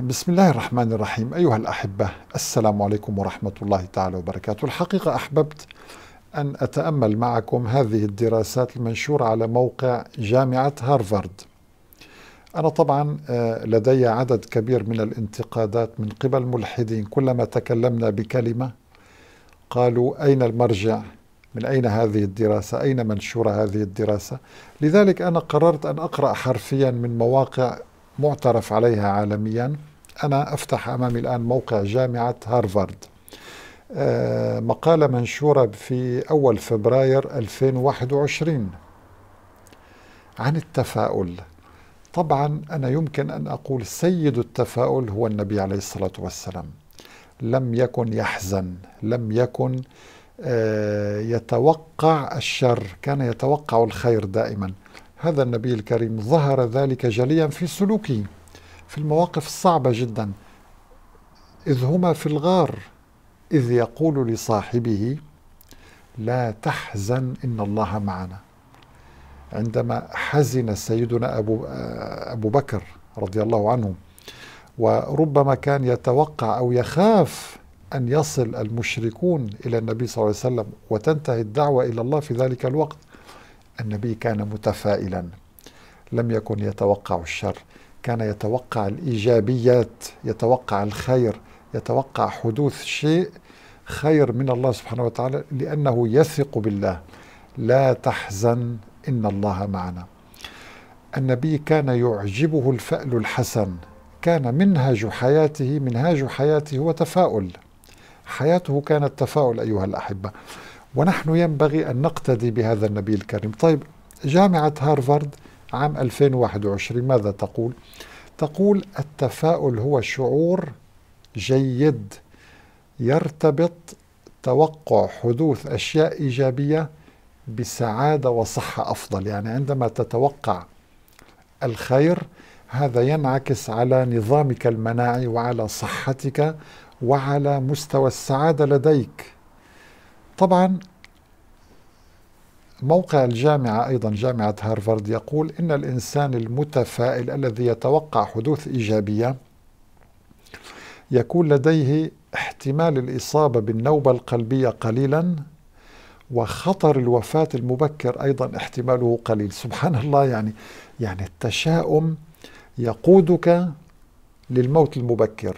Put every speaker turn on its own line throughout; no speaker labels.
بسم الله الرحمن الرحيم أيها الأحبة السلام عليكم ورحمة الله تعالى وبركاته الحقيقة أحببت أن أتأمل معكم هذه الدراسات المنشورة على موقع جامعة هارفارد أنا طبعا آه، لدي عدد كبير من الانتقادات من قبل ملحدين كلما تكلمنا بكلمة قالوا أين المرجع من أين هذه الدراسة أين منشورة هذه الدراسة لذلك أنا قررت أن أقرأ حرفيا من مواقع معترف عليها عالميا أنا أفتح أمامي الآن موقع جامعة هارفارد آه، مقالة منشورة في أول فبراير 2021 عن التفاؤل طبعا أنا يمكن أن أقول سيد التفاؤل هو النبي عليه الصلاة والسلام لم يكن يحزن لم يكن آه، يتوقع الشر كان يتوقع الخير دائما هذا النبي الكريم ظهر ذلك جليا في سلوكه في المواقف الصعبة جدا إذ هما في الغار إذ يقول لصاحبه لا تحزن إن الله معنا عندما حزن سيدنا أبو, أبو بكر رضي الله عنه وربما كان يتوقع أو يخاف أن يصل المشركون إلى النبي صلى الله عليه وسلم وتنتهي الدعوة إلى الله في ذلك الوقت النبي كان متفائلا لم يكن يتوقع الشر كان يتوقع الإيجابيات يتوقع الخير يتوقع حدوث شيء خير من الله سبحانه وتعالى لأنه يثق بالله لا تحزن إن الله معنا النبي كان يعجبه الفأل الحسن كان منهج حياته منهاج حياته هو تفاؤل حياته كانت تفاؤل أيها الأحبة ونحن ينبغي أن نقتدي بهذا النبي الكريم طيب جامعة هارفارد عام 2021 ماذا تقول؟ تقول التفاؤل هو شعور جيد يرتبط توقع حدوث أشياء إيجابية بسعادة وصحة أفضل يعني عندما تتوقع الخير هذا ينعكس على نظامك المناعي وعلى صحتك وعلى مستوى السعادة لديك طبعا موقع الجامعة أيضا جامعة هارفارد يقول إن الإنسان المتفائل الذي يتوقع حدوث إيجابية يكون لديه احتمال الإصابة بالنوبة القلبية قليلا وخطر الوفاة المبكر أيضا احتماله قليل سبحان الله يعني يعني التشاؤم يقودك للموت المبكر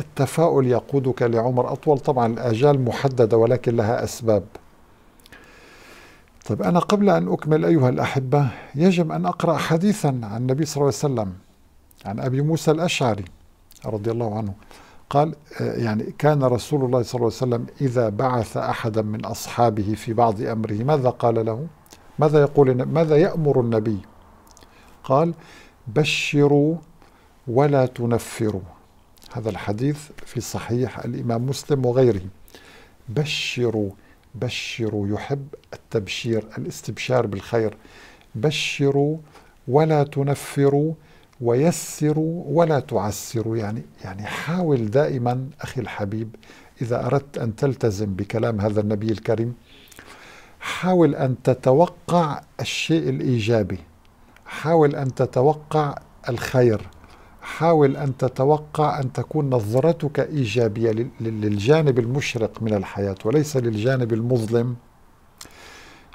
التفاؤل يقودك لعمر أطول طبعا الآجال محددة ولكن لها أسباب طيب أنا قبل أن أكمل أيها الأحبة يجب أن أقرأ حديثا عن النبي صلى الله عليه وسلم عن أبي موسى الأشعري رضي الله عنه قال آه، يعني كان رسول الله صلى الله عليه وسلم إذا بعث أحدا من أصحابه في بعض أمره ماذا قال له ماذا يقول ماذا يأمر النبي قال بشروا ولا تنفروا هذا الحديث في صحيح الإمام مسلم وغيره بشروا بشروا يحب التبشير الاستبشار بالخير بشروا ولا تنفروا ويسروا ولا تعسروا يعني يعني حاول دائما اخي الحبيب اذا اردت ان تلتزم بكلام هذا النبي الكريم حاول ان تتوقع الشيء الايجابي حاول ان تتوقع الخير حاول أن تتوقع أن تكون نظرتك إيجابية للجانب المشرق من الحياة وليس للجانب المظلم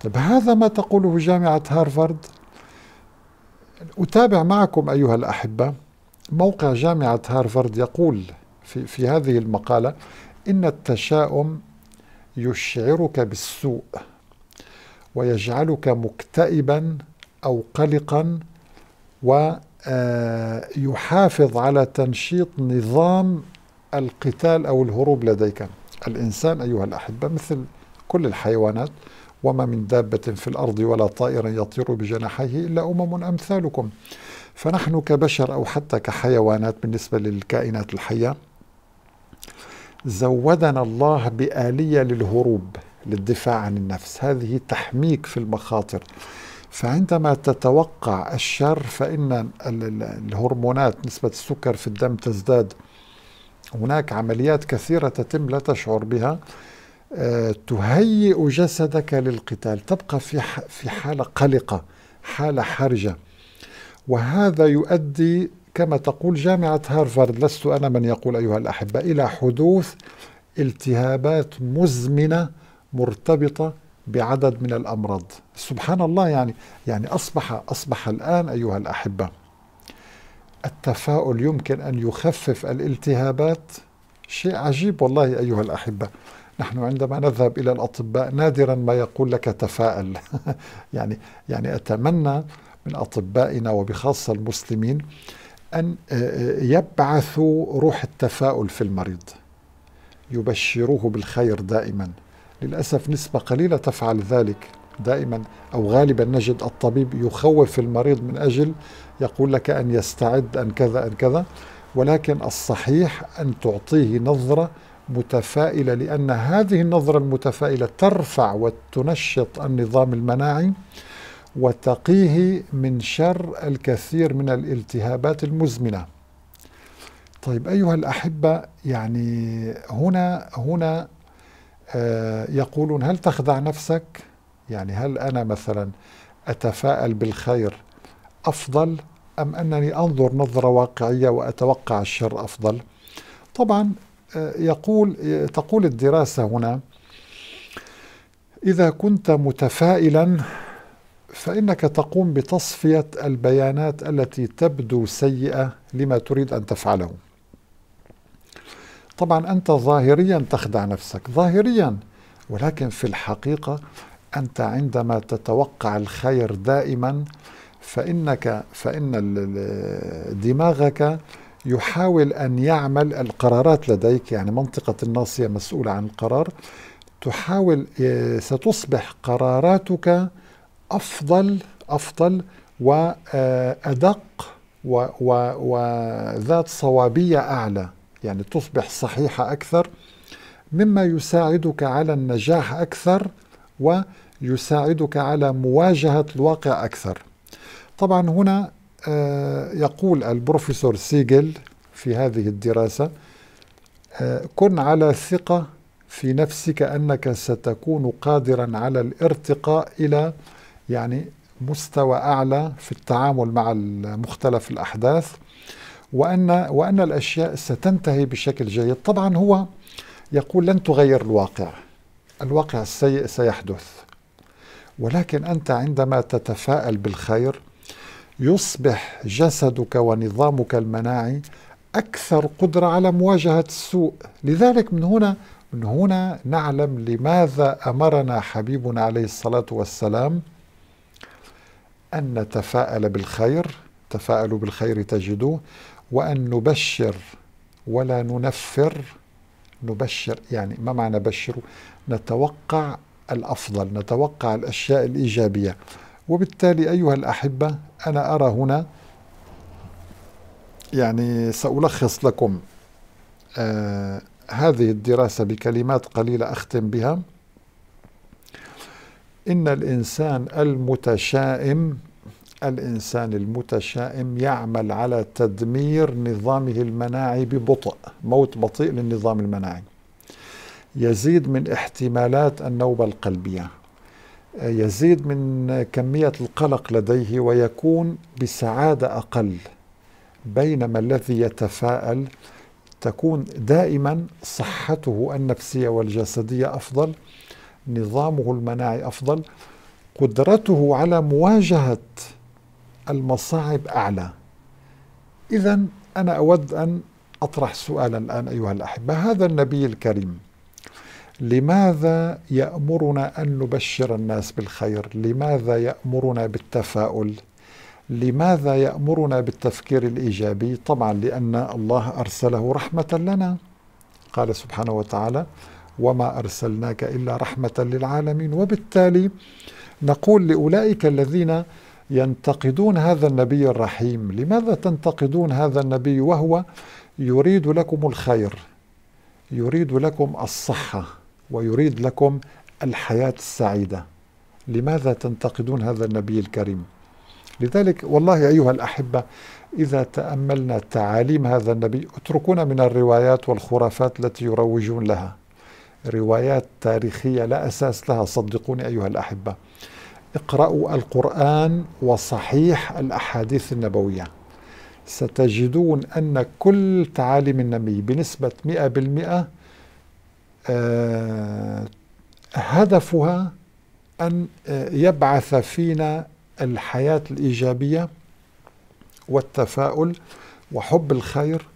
طب هذا ما تقوله جامعة هارفارد أتابع معكم أيها الأحبة موقع جامعة هارفارد يقول في, في هذه المقالة إن التشاؤم يشعرك بالسوء ويجعلك مكتئبا أو قلقا و آه، يحافظ على تنشيط نظام القتال أو الهروب لديك الإنسان أيها الأحبة مثل كل الحيوانات وما من دابة في الأرض ولا طائر يطير بجناحيه إلا أمم أمثالكم فنحن كبشر أو حتى كحيوانات بالنسبة للكائنات الحية زودنا الله بآلية للهروب للدفاع عن النفس هذه تحميك في المخاطر فعندما تتوقع الشر فإن الهرمونات نسبة السكر في الدم تزداد هناك عمليات كثيرة تتم لا تشعر بها آه، تهيئ جسدك للقتال تبقى في في حالة قلقة حالة حرجة وهذا يؤدي كما تقول جامعة هارفارد لست أنا من يقول أيها الأحبة إلى حدوث التهابات مزمنة مرتبطة بعدد من الأمراض سبحان الله يعني يعني أصبح أصبح الآن أيها الأحبة التفاؤل يمكن أن يخفف الالتهابات شيء عجيب والله أيها الأحبة نحن عندما نذهب إلى الأطباء نادرا ما يقول لك تفائل يعني يعني أتمنى من أطبائنا وبخاصة المسلمين أن آه، آه، يبعثوا روح التفاؤل في المريض يبشروه بالخير دائما للأسف نسبة قليلة تفعل ذلك دائما أو غالبا نجد الطبيب يخوف المريض من أجل يقول لك أن يستعد أن كذا أن كذا ولكن الصحيح أن تعطيه نظرة متفائلة لأن هذه النظرة المتفائلة ترفع وتنشط النظام المناعي وتقيه من شر الكثير من الالتهابات المزمنة طيب أيها الأحبة يعني هنا هنا آه، يقولون هل تخدع نفسك يعني هل أنا مثلا أتفاءل بالخير أفضل أم أنني أنظر نظرة واقعية وأتوقع الشر أفضل طبعا آه، يقول تقول الدراسة هنا إذا كنت متفائلا فإنك تقوم بتصفية البيانات التي تبدو سيئة لما تريد أن تفعله طبعا أنت ظاهريا تخدع نفسك ظاهريا ولكن في الحقيقة أنت عندما تتوقع الخير دائما فإنك فإن دماغك يحاول أن يعمل القرارات لديك يعني منطقة الناصية مسؤولة عن القرار تحاول آه، ستصبح قراراتك أفضل أفضل وأدق وذات صوابية أعلى يعني تصبح صحيحة أكثر مما يساعدك على النجاح أكثر ويساعدك على مواجهة الواقع أكثر طبعا هنا آه، يقول البروفيسور سيجل في هذه الدراسة آه، كن على ثقة في نفسك أنك ستكون قادرا على الارتقاء إلى يعني مستوى أعلى في التعامل مع مختلف الأحداث وأن, وأن الأشياء ستنتهي بشكل جيد طبعا هو يقول لن تغير الواقع الواقع السيء سيحدث ولكن أنت عندما تتفائل بالخير يصبح جسدك ونظامك المناعي أكثر قدرة على مواجهة السوء لذلك من هنا من هنا نعلم لماذا أمرنا حبيبنا عليه الصلاة والسلام أن نتفائل بالخير تفاءلوا بالخير تجدوه وأن نبشر ولا ننفر نبشر يعني ما معنى بشر نتوقع الأفضل نتوقع الأشياء الإيجابية وبالتالي أيها الأحبة أنا أرى هنا يعني سألخص لكم آه هذه الدراسة بكلمات قليلة أختم بها إن الإنسان المتشائم الإنسان المتشائم يعمل على تدمير نظامه المناعي ببطء موت بطيء للنظام المناعي يزيد من احتمالات النوبة القلبية يزيد من كمية القلق لديه ويكون بسعادة أقل بينما الذي يتفاءل تكون دائما صحته النفسية والجسدية أفضل نظامه المناعي أفضل قدرته على مواجهة المصاعب أعلى إذا أنا أود أن أطرح سؤالا الآن أيها الأحبة هذا النبي الكريم لماذا يأمرنا أن نبشر الناس بالخير لماذا يأمرنا بالتفاؤل لماذا يأمرنا بالتفكير الإيجابي طبعا لأن الله أرسله رحمة لنا قال سبحانه وتعالى وما أرسلناك إلا رحمة للعالمين وبالتالي نقول لأولئك الذين ينتقدون هذا النبي الرحيم لماذا تنتقدون هذا النبي وهو يريد لكم الخير يريد لكم الصحة ويريد لكم الحياة السعيدة لماذا تنتقدون هذا النبي الكريم لذلك والله أيها الأحبة إذا تأملنا تعاليم هذا النبي اتركونا من الروايات والخرافات التي يروجون لها روايات تاريخية لا أساس لها صدقوني أيها الأحبة اقرأوا القرآن وصحيح الأحاديث النبوية ستجدون أن كل تعاليم النبي بنسبة 100% آه هدفها أن آه، يبعث فينا الحياة الإيجابية والتفاؤل وحب الخير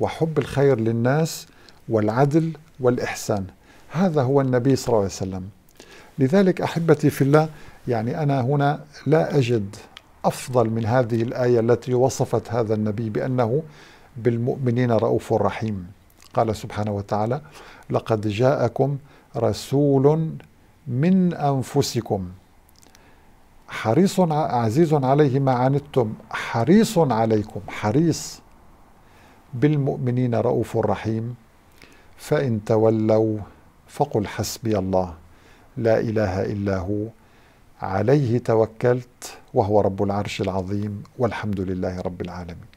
وحب الخير للناس والعدل والإحسان هذا هو النبي صلى الله عليه وسلم لذلك أحبتي في الله يعني أنا هنا لا أجد أفضل من هذه الآية التي وصفت هذا النبي بأنه بالمؤمنين رؤوف رحيم قال سبحانه وتعالى لقد جاءكم رسول من أنفسكم حريص عزيز عليه ما عنتم حريص عليكم حريص بالمؤمنين رؤوف رحيم فإن تولوا فقل حسبي الله لا إله إلا هو عليه توكلت وهو رب العرش العظيم والحمد لله رب العالمين